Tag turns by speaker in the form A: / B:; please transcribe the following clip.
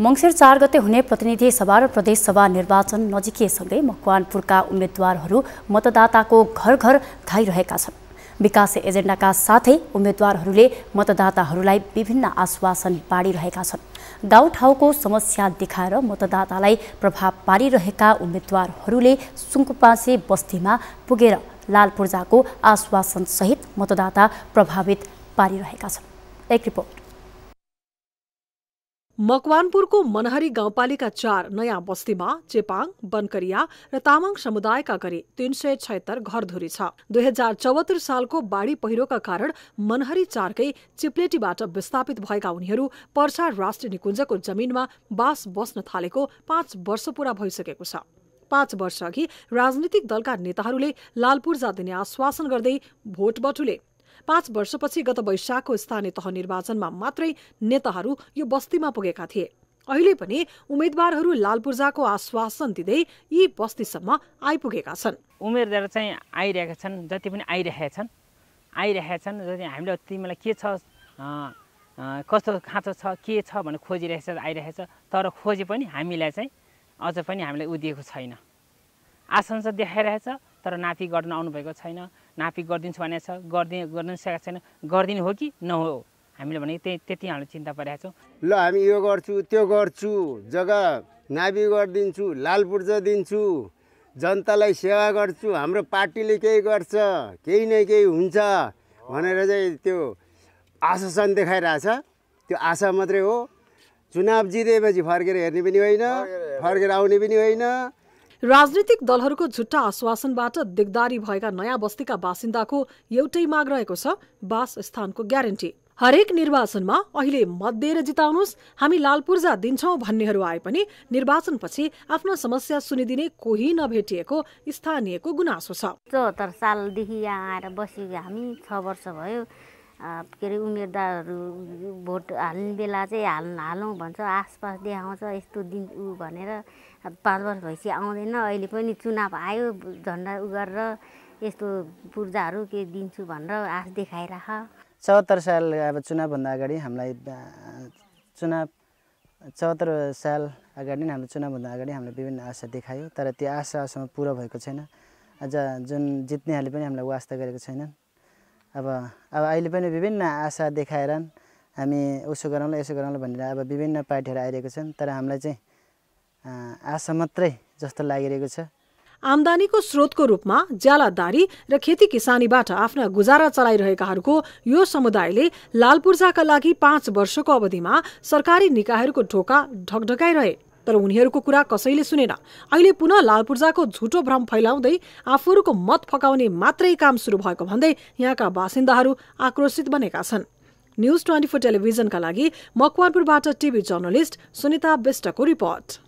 A: मङ्सिर चार गते हुने प्रतिनिधि सभा र प्रदेशसभा निर्वाचन नजिकिएसँगै मकवानपुरका उम्मेद्वारहरू मतदाताको घर घर धाइरहेका छन् विकास एजेन्डाका साथै उम्मेद्वारहरूले मतदाताहरूलाई विभिन्न आश्वासन बाँडिरहेका छन् गाउँठाउँको समस्या देखाएर मतदातालाई प्रभाव पारिरहेका उम्मेद्वारहरूले सुङ्कुपासे बस्तीमा पुगेर लाल पूर्जाको आश्वासनसहित मतदाता प्रभावित पारिरहेका छन् एक रिपोर्ट
B: मकवानपुरको मनहरी गाउँपालिका चार नयाँ बस्तीमा चेपाङ बनकरिया र तामाङ समुदायका गरी तीन सय छयत्तर घरधुरी छ दुई हजार चौहत्तर सालको बाढी पहिरोका कारण मनहरी चारकै चिप्लेटीबाट विस्थापित भएका उनीहरू पर्सा राष्ट्रिय निकुञ्जको जमिनमा बास बस्न थालेको पाँच वर्ष पूरा भइसकेको छ पाँच वर्षअघि राजनीतिक दलका नेताहरूले लालपुर्जा दिने आश्वासन गर्दै भोट बटुले पाँच वर्षपछि गत वैशाखको स्थानीय तह निर्वाचनमा मात्रै नेताहरू यो बस्तीमा पुगेका थिए अहिले पनि उम्मेद्वारहरू लालपूर्जाको आश्वासन दिँदै यी बस्तीसम्म आइपुगेका छन् उम्मेद्वार
C: चाहिँ आइरहेका छन् जति पनि आइरहेका छन् आइरहेका छन् जति हामीले तिमीलाई के छ कस्तो खाँचो छ के छ भनेर खोजिरहेछ आइरहेछ तर खोजे पनि हामीलाई चाहिँ अझ पनि हामीलाई उदिएको दिएको छैन आशंसा देखाइरहेछ तर नाफी गर्न आउनुभएको छैन नाफी गरिदिन्छु भनेको छ गरिदिनु गरिदिनु सकेको छैन गरिदिनु हो कि नहो हामीले भने त्यही त्यति हामीले चिन्ता परेका छौँ
D: ल हामी यो गर्छु त्यो गर्छु जग्गा नापी गरिदिन्छु लाल पूर्जा दिन्छु जनतालाई सेवा गर्छु हाम्रो पार्टीले केही गर्छ केही न केही हुन्छ भनेर चाहिँ त्यो आश्वासन देखाइरहेछ त्यो आशा मात्रै हो चुनाव जितेपछि फर्केर हेर्ने पनि होइन फर्केर आउने पनि होइन
B: राजनीतिक दलहरूको झुट्टा आश्वासनबाट दिगदारी भएका नयाँ बस्तीका बासिन्दाको एउटै माग रहेको छ वास स्थानको ग्यारेन्टी हरेक निर्वाचनमा अहिले मत दिएर जिताउनुहोस् हामी लाल पूर्जा दिन्छौँ भन्नेहरू आए पनि निर्वाचनपछि आफ्नो समस्या सुनिदिने कोही नभेटिएको स्थानीयको गुनासो छ
E: चौहत्तर सालदेखि यहाँ आएर बसेको हामी छ वर्ष भयो के अरे उम्मेदवारहरू भोट हाल्ने बेला चाहिँ हाल हालौँ भन्छ आसपास देखाउँछ यस्तो दिन ऊ भनेर अब पाँच वर्ष भएपछि आउँदैन अहिले पनि चुनाव आयो झन्डा उ गरेर यस्तो पूर्जाहरू के दिन्छु भनेर आश देखाइराख
F: चौहत्तर साल अब चुनावभन्दा अगाडि हामीलाई चुनाव चौहत्तर साल अगाडि नै हाम्रो चुनावभन्दा अगाडि हामीले विभिन्न आशा देखायो तर त्यो आशासम्म पुरा भएको छैन अझ जुन जित्नेहरूले पनि हामीलाई वास्ता गरेको छैनन् अब अब अहिले पनि विभिन्न आशा देखाएर हामी उसो गराउँला यसो गराउँला भनेर अब विभिन्न पार्टीहरू
B: आइरहेको छन् तर हामीलाई चाहिँ
F: आशा मात्रै जस्तो लागिरहेको छ
B: आम्दानीको स्रोतको रूपमा ज्यालादारी र खेती किसानीबाट आफ्ना गुजारा चलाइरहेकाहरूको यो समुदायले लालपूर्जाका लागि पाँच वर्षको अवधिमा सरकारी निकायहरूको ढोका ढकढकाइरहे तर उनीहरूको कुरा कसैले सुनेन अहिले पुनः लालपूर्जाको झुटो भ्रम फैलाउँदै आफूहरूको मत फकाउने मात्रै काम सुरु भएको भन्दै यहाँका बासिन्दाहरू आक्रोशित बनेका छन् न्युज ट्वेन्टी फोर टेलिभिजनका लागि मकवानपुरबाट टिभी जर्नलिस्ट सुनिता विष्टको रिपोर्ट